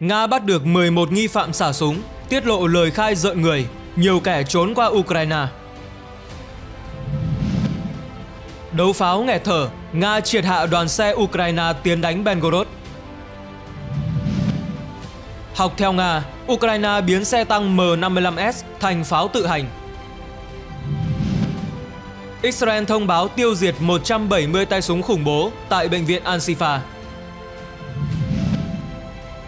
Nga bắt được 11 nghi phạm xả súng, tiết lộ lời khai rợn người, nhiều kẻ trốn qua Ukraine. Đấu pháo nghẹt thở, Nga triệt hạ đoàn xe Ukraine tiến đánh Belgorod. Học theo Nga, Ukraine biến xe tăng M55S thành pháo tự hành. Israel thông báo tiêu diệt 170 tay súng khủng bố tại bệnh viện Al-Shifa.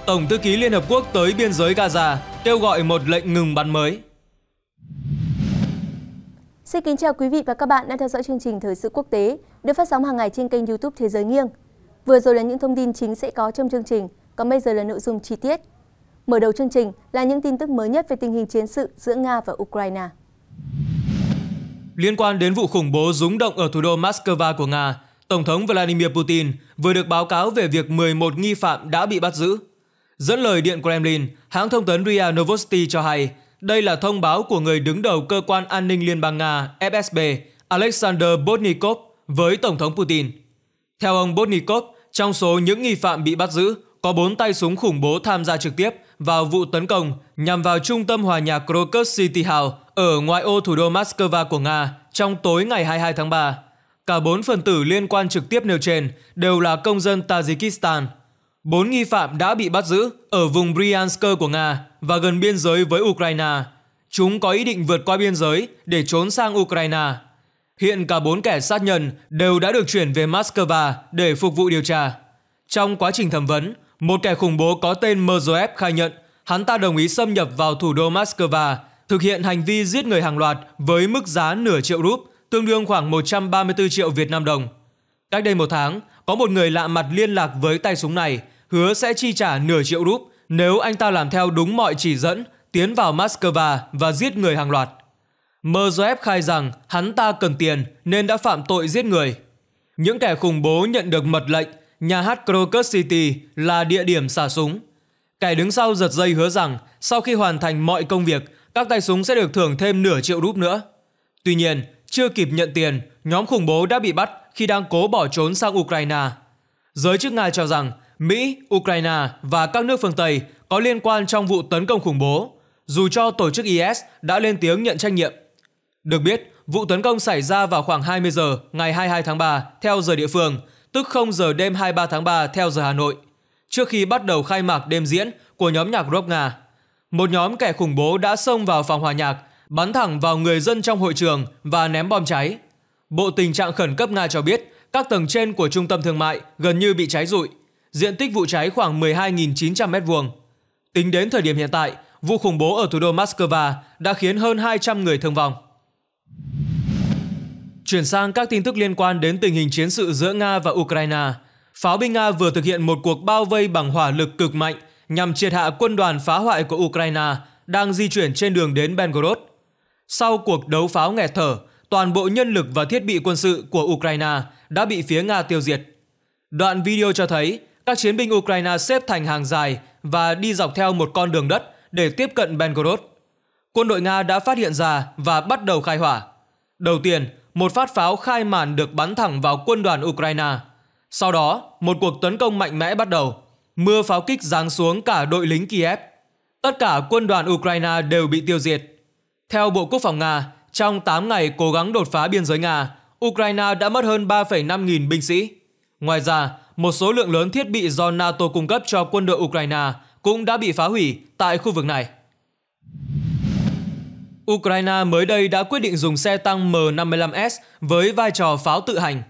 Tổng thư ký Liên Hợp Quốc tới biên giới Gaza kêu gọi một lệnh ngừng bắn mới. Xin kính chào quý vị và các bạn đang theo dõi chương trình Thời sự quốc tế được phát sóng hàng ngày trên kênh youtube Thế giới nghiêng. Vừa rồi là những thông tin chính sẽ có trong chương trình, còn bây giờ là nội dung chi tiết. Mở đầu chương trình là những tin tức mới nhất về tình hình chiến sự giữa Nga và Ukraine. Liên quan đến vụ khủng bố rúng động ở thủ đô Moscow của Nga, Tổng thống Vladimir Putin vừa được báo cáo về việc 11 nghi phạm đã bị bắt giữ. Dẫn lời Điện Kremlin, hãng thông tấn RIA Novosti cho hay đây là thông báo của người đứng đầu Cơ quan An ninh Liên bang Nga FSB Alexander Botnikov với Tổng thống Putin. Theo ông Botnikov, trong số những nghi phạm bị bắt giữ, có bốn tay súng khủng bố tham gia trực tiếp vào vụ tấn công nhằm vào trung tâm hòa nhạc Krokus City Hall ở ngoại ô thủ đô Moscow của Nga trong tối ngày 22 tháng 3. Cả bốn phần tử liên quan trực tiếp nêu trên đều là công dân Tajikistan, Bốn nghi phạm đã bị bắt giữ ở vùng Bryansk của Nga và gần biên giới với Ukraine. Chúng có ý định vượt qua biên giới để trốn sang Ukraine. Hiện cả bốn kẻ sát nhân đều đã được chuyển về Moscow để phục vụ điều tra. Trong quá trình thẩm vấn, một kẻ khủng bố có tên Merzoev khai nhận hắn ta đồng ý xâm nhập vào thủ đô Moscow, thực hiện hành vi giết người hàng loạt với mức giá nửa triệu rúp, tương đương khoảng 134 triệu Việt Nam đồng. Cách đây một tháng, có một người lạ mặt liên lạc với tay súng này hứa sẽ chi trả nửa triệu rúp nếu anh ta làm theo đúng mọi chỉ dẫn tiến vào Moscow và giết người hàng loạt. Merzoev khai rằng hắn ta cần tiền nên đã phạm tội giết người. Những kẻ khủng bố nhận được mật lệnh nhà hát Crocus City là địa điểm xả súng. Kẻ đứng sau giật dây hứa rằng sau khi hoàn thành mọi công việc, các tay súng sẽ được thưởng thêm nửa triệu rúp nữa. Tuy nhiên, chưa kịp nhận tiền, nhóm khủng bố đã bị bắt khi đang cố bỏ trốn sang Ukraine. Giới chức Nga cho rằng Mỹ, Ukraine và các nước phương Tây có liên quan trong vụ tấn công khủng bố, dù cho tổ chức IS đã lên tiếng nhận trách nhiệm. Được biết, vụ tấn công xảy ra vào khoảng 20 giờ ngày 22 tháng 3 theo giờ địa phương, tức 0 giờ đêm 23 tháng 3 theo giờ Hà Nội, trước khi bắt đầu khai mạc đêm diễn của nhóm nhạc rock Nga. Một nhóm kẻ khủng bố đã xông vào phòng hòa nhạc, bắn thẳng vào người dân trong hội trường và ném bom cháy. Bộ tình trạng khẩn cấp Nga cho biết các tầng trên của trung tâm thương mại gần như bị cháy rụi diện tích vụ cháy khoảng 12.900 m2. Tính đến thời điểm hiện tại, vụ khủng bố ở thủ đô Moscow đã khiến hơn 200 người thương vong. Chuyển sang các tin tức liên quan đến tình hình chiến sự giữa Nga và Ukraine, pháo binh Nga vừa thực hiện một cuộc bao vây bằng hỏa lực cực mạnh nhằm triệt hạ quân đoàn phá hoại của Ukraine đang di chuyển trên đường đến Belgorod. Sau cuộc đấu pháo nghẹt thở, toàn bộ nhân lực và thiết bị quân sự của Ukraine đã bị phía Nga tiêu diệt. Đoạn video cho thấy các chiến binh Ukraine xếp thành hàng dài và đi dọc theo một con đường đất để tiếp cận Belgorod. Quân đội Nga đã phát hiện ra và bắt đầu khai hỏa. Đầu tiên, một phát pháo khai màn được bắn thẳng vào quân đoàn Ukraine. Sau đó, một cuộc tấn công mạnh mẽ bắt đầu. Mưa pháo kích giáng xuống cả đội lính Kiev. Tất cả quân đoàn Ukraine đều bị tiêu diệt. Theo Bộ Quốc phòng Nga, trong 8 ngày cố gắng đột phá biên giới Nga, Ukraine đã mất hơn 3,5 nghìn binh sĩ. Ngoài ra, một số lượng lớn thiết bị do NATO cung cấp cho quân đội Ukraine cũng đã bị phá hủy tại khu vực này. Ukraine mới đây đã quyết định dùng xe tăng M55S với vai trò pháo tự hành.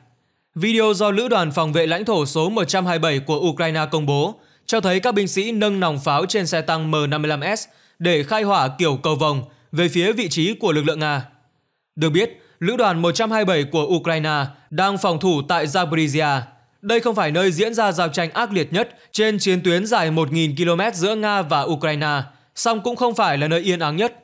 Video do Lữ đoàn Phòng vệ lãnh thổ số 127 của Ukraine công bố cho thấy các binh sĩ nâng nòng pháo trên xe tăng M55S để khai hỏa kiểu cầu vòng về phía vị trí của lực lượng Nga. Được biết, Lữ đoàn 127 của Ukraine đang phòng thủ tại Zaporizhia, đây không phải nơi diễn ra giao tranh ác liệt nhất trên chiến tuyến dài 1.000 km giữa Nga và Ukraine, song cũng không phải là nơi yên ắng nhất.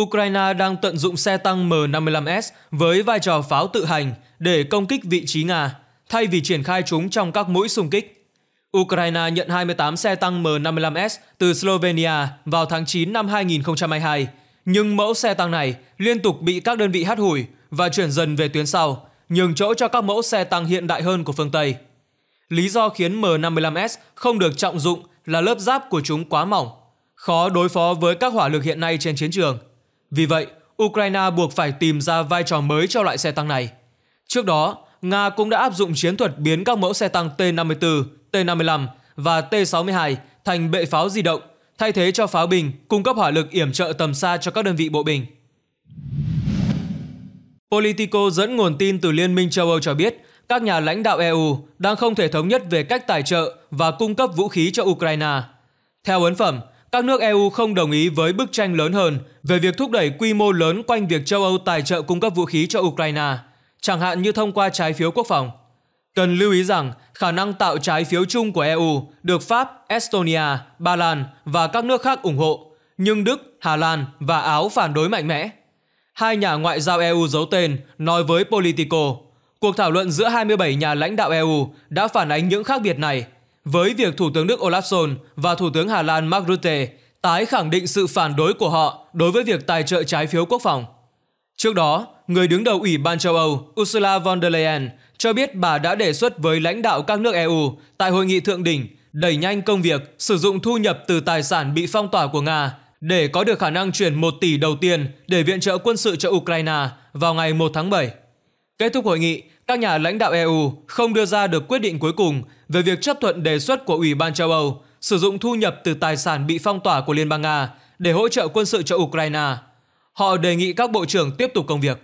Ukraine đang tận dụng xe tăng M55S với vai trò pháo tự hành để công kích vị trí Nga, thay vì triển khai chúng trong các mũi xung kích. Ukraine nhận 28 xe tăng M55S từ Slovenia vào tháng 9 năm 2022, nhưng mẫu xe tăng này liên tục bị các đơn vị hát hủi và chuyển dần về tuyến sau, nhường chỗ cho các mẫu xe tăng hiện đại hơn của phương Tây. Lý do khiến M55S không được trọng dụng là lớp giáp của chúng quá mỏng, khó đối phó với các hỏa lực hiện nay trên chiến trường. Vì vậy, Ukraine buộc phải tìm ra vai trò mới cho loại xe tăng này. Trước đó, Nga cũng đã áp dụng chiến thuật biến các mẫu xe tăng T-54, T-55 và T-62 thành bệ pháo di động, thay thế cho pháo bình cung cấp hỏa lực yểm trợ tầm xa cho các đơn vị bộ binh. Politico dẫn nguồn tin từ Liên minh châu Âu cho biết các nhà lãnh đạo EU đang không thể thống nhất về cách tài trợ và cung cấp vũ khí cho Ukraine. Theo ấn phẩm, các nước EU không đồng ý với bức tranh lớn hơn về việc thúc đẩy quy mô lớn quanh việc châu Âu tài trợ cung cấp vũ khí cho Ukraine, chẳng hạn như thông qua trái phiếu quốc phòng. Cần lưu ý rằng khả năng tạo trái phiếu chung của EU được Pháp, Estonia, Ba Lan và các nước khác ủng hộ, nhưng Đức, Hà Lan và Áo phản đối mạnh mẽ hai nhà ngoại giao EU giấu tên nói với Politico, cuộc thảo luận giữa 27 nhà lãnh đạo EU đã phản ánh những khác biệt này, với việc Thủ tướng Đức Olaf Scholz và Thủ tướng Hà Lan Mark Rutte tái khẳng định sự phản đối của họ đối với việc tài trợ trái phiếu quốc phòng. Trước đó, người đứng đầu Ủy ban châu Âu Ursula von der Leyen cho biết bà đã đề xuất với lãnh đạo các nước EU tại hội nghị thượng đỉnh đẩy nhanh công việc sử dụng thu nhập từ tài sản bị phong tỏa của Nga để có được khả năng chuyển 1 tỷ đầu tiên để viện trợ quân sự cho Ukraine vào ngày 1 tháng 7. Kết thúc hội nghị, các nhà lãnh đạo EU không đưa ra được quyết định cuối cùng về việc chấp thuận đề xuất của Ủy ban châu Âu sử dụng thu nhập từ tài sản bị phong tỏa của Liên bang Nga để hỗ trợ quân sự cho Ukraine. Họ đề nghị các bộ trưởng tiếp tục công việc.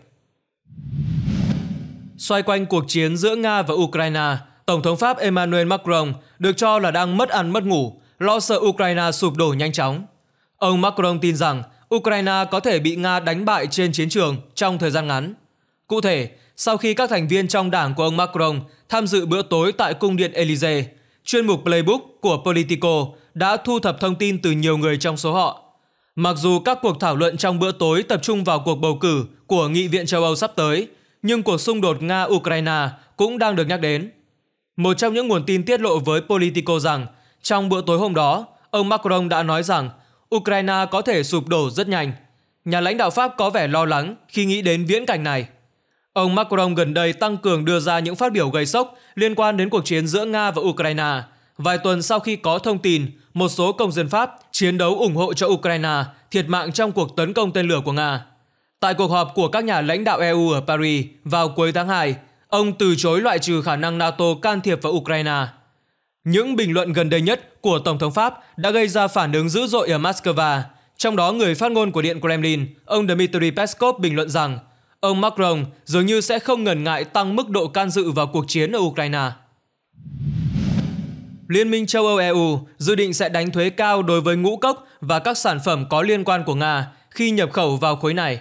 Xoay quanh cuộc chiến giữa Nga và Ukraine, Tổng thống Pháp Emmanuel Macron được cho là đang mất ăn mất ngủ, lo sợ Ukraine sụp đổ nhanh chóng. Ông Macron tin rằng Ukraine có thể bị Nga đánh bại trên chiến trường trong thời gian ngắn. Cụ thể, sau khi các thành viên trong đảng của ông Macron tham dự bữa tối tại cung điện Elysee, chuyên mục Playbook của Politico đã thu thập thông tin từ nhiều người trong số họ. Mặc dù các cuộc thảo luận trong bữa tối tập trung vào cuộc bầu cử của Nghị viện châu Âu sắp tới, nhưng cuộc xung đột Nga-Ukraine cũng đang được nhắc đến. Một trong những nguồn tin tiết lộ với Politico rằng, trong bữa tối hôm đó, ông Macron đã nói rằng Ukraine có thể sụp đổ rất nhanh. Nhà lãnh đạo Pháp có vẻ lo lắng khi nghĩ đến viễn cảnh này. Ông Macron gần đây tăng cường đưa ra những phát biểu gây sốc liên quan đến cuộc chiến giữa Nga và Ukraine, vài tuần sau khi có thông tin một số công dân Pháp chiến đấu ủng hộ cho Ukraine thiệt mạng trong cuộc tấn công tên lửa của Nga. Tại cuộc họp của các nhà lãnh đạo EU ở Paris vào cuối tháng 2, ông từ chối loại trừ khả năng NATO can thiệp vào Ukraine những bình luận gần đây nhất của Tổng thống Pháp đã gây ra phản ứng dữ dội ở Moscow, trong đó người phát ngôn của Điện Kremlin, ông Dmitry Peskov bình luận rằng ông Macron dường như sẽ không ngần ngại tăng mức độ can dự vào cuộc chiến ở Ukraine. Liên minh châu Âu EU dự định sẽ đánh thuế cao đối với ngũ cốc và các sản phẩm có liên quan của Nga khi nhập khẩu vào khối này.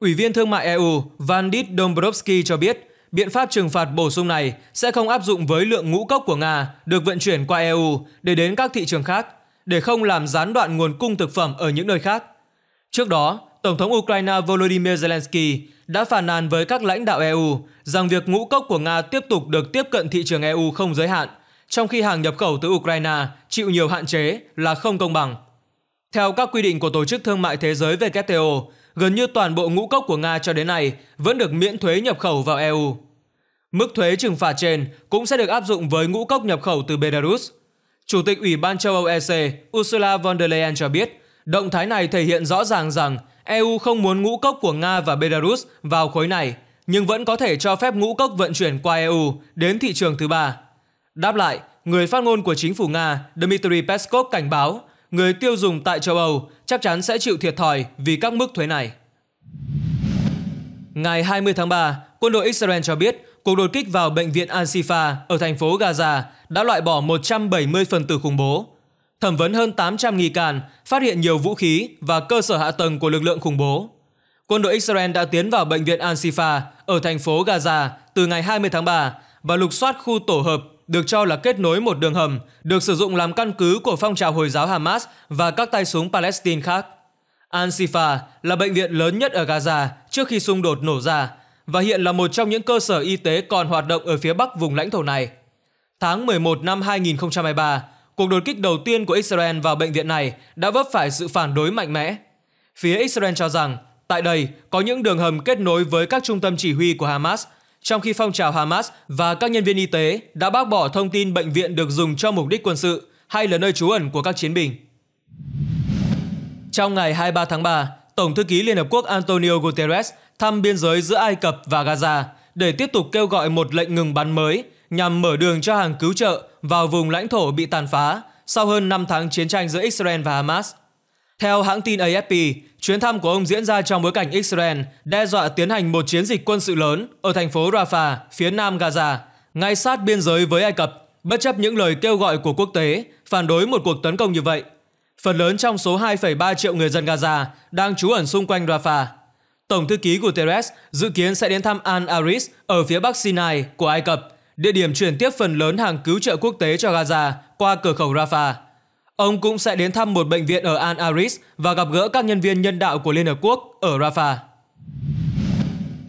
Ủy viên Thương mại EU Vandit Dombrovsky cho biết biện pháp trừng phạt bổ sung này sẽ không áp dụng với lượng ngũ cốc của Nga được vận chuyển qua EU để đến các thị trường khác, để không làm gián đoạn nguồn cung thực phẩm ở những nơi khác. Trước đó, Tổng thống Ukraine Volodymyr Zelensky đã phàn nàn với các lãnh đạo EU rằng việc ngũ cốc của Nga tiếp tục được tiếp cận thị trường EU không giới hạn, trong khi hàng nhập khẩu từ Ukraine chịu nhiều hạn chế là không công bằng. Theo các quy định của Tổ chức Thương mại Thế giới WTO, gần như toàn bộ ngũ cốc của Nga cho đến nay vẫn được miễn thuế nhập khẩu vào EU. Mức thuế trừng phạt trên cũng sẽ được áp dụng với ngũ cốc nhập khẩu từ Belarus. Chủ tịch Ủy ban châu Âu EC Ursula von der Leyen cho biết, động thái này thể hiện rõ ràng rằng EU không muốn ngũ cốc của Nga và Belarus vào khối này, nhưng vẫn có thể cho phép ngũ cốc vận chuyển qua EU đến thị trường thứ ba. Đáp lại, người phát ngôn của chính phủ Nga Dmitry Peskov cảnh báo người tiêu dùng tại châu Âu chắc chắn sẽ chịu thiệt thòi vì các mức thuế này. Ngày 20 tháng 3, quân đội Israel cho biết cuộc đột kích vào bệnh viện Al-Shifa ở thành phố Gaza đã loại bỏ 170 phần tử khủng bố, thẩm vấn hơn 800 nghi can, phát hiện nhiều vũ khí và cơ sở hạ tầng của lực lượng khủng bố. Quân đội Israel đã tiến vào bệnh viện Al-Shifa ở thành phố Gaza từ ngày 20 tháng 3 và lục soát khu tổ hợp được cho là kết nối một đường hầm được sử dụng làm căn cứ của phong trào Hồi giáo Hamas và các tay súng Palestine khác. Al-Shifa là bệnh viện lớn nhất ở Gaza trước khi xung đột nổ ra và hiện là một trong những cơ sở y tế còn hoạt động ở phía bắc vùng lãnh thổ này. Tháng 11 năm 2023, cuộc đột kích đầu tiên của Israel vào bệnh viện này đã vấp phải sự phản đối mạnh mẽ. Phía Israel cho rằng tại đây có những đường hầm kết nối với các trung tâm chỉ huy của Hamas – trong khi phong trào Hamas và các nhân viên y tế đã bác bỏ thông tin bệnh viện được dùng cho mục đích quân sự hay là nơi trú ẩn của các chiến binh. Trong ngày 23 tháng 3, Tổng thư ký Liên Hợp Quốc Antonio Guterres thăm biên giới giữa Ai Cập và Gaza để tiếp tục kêu gọi một lệnh ngừng bắn mới nhằm mở đường cho hàng cứu trợ vào vùng lãnh thổ bị tàn phá sau hơn 5 tháng chiến tranh giữa Israel và Hamas. Theo hãng tin AFP, Chuyến thăm của ông diễn ra trong bối cảnh Israel đe dọa tiến hành một chiến dịch quân sự lớn ở thành phố Rafah, phía nam Gaza, ngay sát biên giới với Ai Cập, bất chấp những lời kêu gọi của quốc tế phản đối một cuộc tấn công như vậy. Phần lớn trong số 2,3 triệu người dân Gaza đang trú ẩn xung quanh Rafah. Tổng thư ký Guterres dự kiến sẽ đến thăm Al Aris ở phía bắc Sinai của Ai Cập, địa điểm chuyển tiếp phần lớn hàng cứu trợ quốc tế cho Gaza qua cửa khẩu Rafah. Ông cũng sẽ đến thăm một bệnh viện ở Al Aris và gặp gỡ các nhân viên nhân đạo của Liên Hợp Quốc ở Rafah.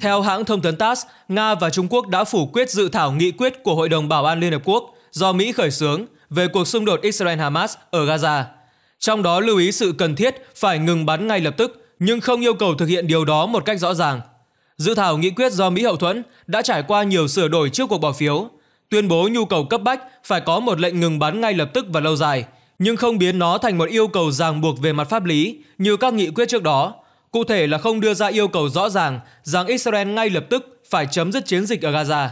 Theo hãng thông tấn TASS, Nga và Trung Quốc đã phủ quyết dự thảo nghị quyết của Hội đồng Bảo an Liên Hợp Quốc do Mỹ khởi xướng về cuộc xung đột Israel-Hamas ở Gaza. Trong đó lưu ý sự cần thiết phải ngừng bắn ngay lập tức, nhưng không yêu cầu thực hiện điều đó một cách rõ ràng. Dự thảo nghị quyết do Mỹ hậu thuẫn đã trải qua nhiều sửa đổi trước cuộc bỏ phiếu, tuyên bố nhu cầu cấp bách phải có một lệnh ngừng bắn ngay lập tức và lâu dài – nhưng không biến nó thành một yêu cầu ràng buộc về mặt pháp lý như các nghị quyết trước đó, cụ thể là không đưa ra yêu cầu rõ ràng rằng Israel ngay lập tức phải chấm dứt chiến dịch ở Gaza.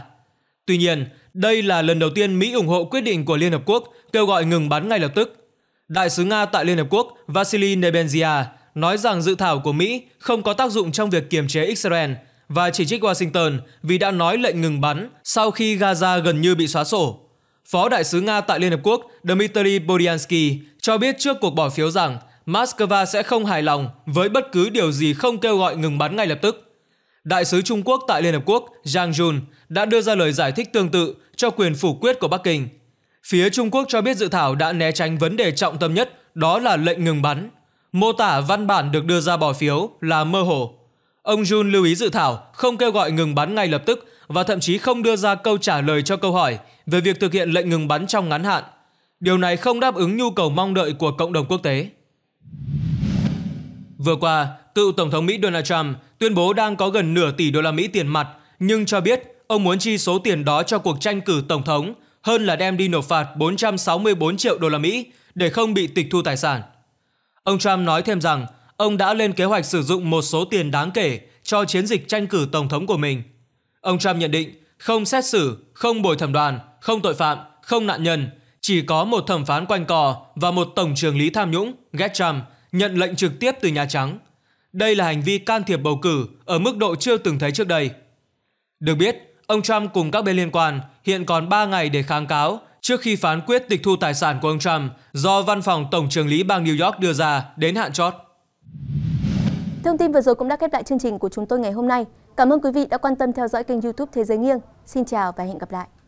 Tuy nhiên, đây là lần đầu tiên Mỹ ủng hộ quyết định của Liên Hợp Quốc kêu gọi ngừng bắn ngay lập tức. Đại sứ Nga tại Liên Hợp Quốc Vasily Nebenzia nói rằng dự thảo của Mỹ không có tác dụng trong việc kiềm chế Israel và chỉ trích Washington vì đã nói lệnh ngừng bắn sau khi Gaza gần như bị xóa sổ. Phó Đại sứ Nga tại Liên Hợp Quốc Dmitry Boryansky cho biết trước cuộc bỏ phiếu rằng Moscow sẽ không hài lòng với bất cứ điều gì không kêu gọi ngừng bắn ngay lập tức. Đại sứ Trung Quốc tại Liên Hợp Quốc Zhang Jun đã đưa ra lời giải thích tương tự cho quyền phủ quyết của Bắc Kinh. Phía Trung Quốc cho biết dự thảo đã né tránh vấn đề trọng tâm nhất đó là lệnh ngừng bắn. Mô tả văn bản được đưa ra bỏ phiếu là mơ hồ. Ông Jun lưu ý dự thảo không kêu gọi ngừng bắn ngay lập tức và thậm chí không đưa ra câu trả lời cho câu hỏi về việc thực hiện lệnh ngừng bắn trong ngắn hạn. Điều này không đáp ứng nhu cầu mong đợi của cộng đồng quốc tế. Vừa qua, cựu Tổng thống Mỹ Donald Trump tuyên bố đang có gần nửa tỷ đô la Mỹ tiền mặt, nhưng cho biết ông muốn chi số tiền đó cho cuộc tranh cử Tổng thống hơn là đem đi nộp phạt 464 triệu đô la Mỹ để không bị tịch thu tài sản. Ông Trump nói thêm rằng ông đã lên kế hoạch sử dụng một số tiền đáng kể cho chiến dịch tranh cử Tổng thống của mình – Ông Trump nhận định không xét xử, không bồi thẩm đoàn, không tội phạm, không nạn nhân, chỉ có một thẩm phán quanh cò và một tổng trưởng lý tham nhũng, Ghét Trump, nhận lệnh trực tiếp từ Nhà Trắng. Đây là hành vi can thiệp bầu cử ở mức độ chưa từng thấy trước đây. Được biết, ông Trump cùng các bên liên quan hiện còn 3 ngày để kháng cáo trước khi phán quyết tịch thu tài sản của ông Trump do văn phòng Tổng trưởng lý bang New York đưa ra đến hạn chót. Thông tin vừa rồi cũng đã kết lại chương trình của chúng tôi ngày hôm nay. Cảm ơn quý vị đã quan tâm theo dõi kênh youtube Thế giới nghiêng. Xin chào và hẹn gặp lại.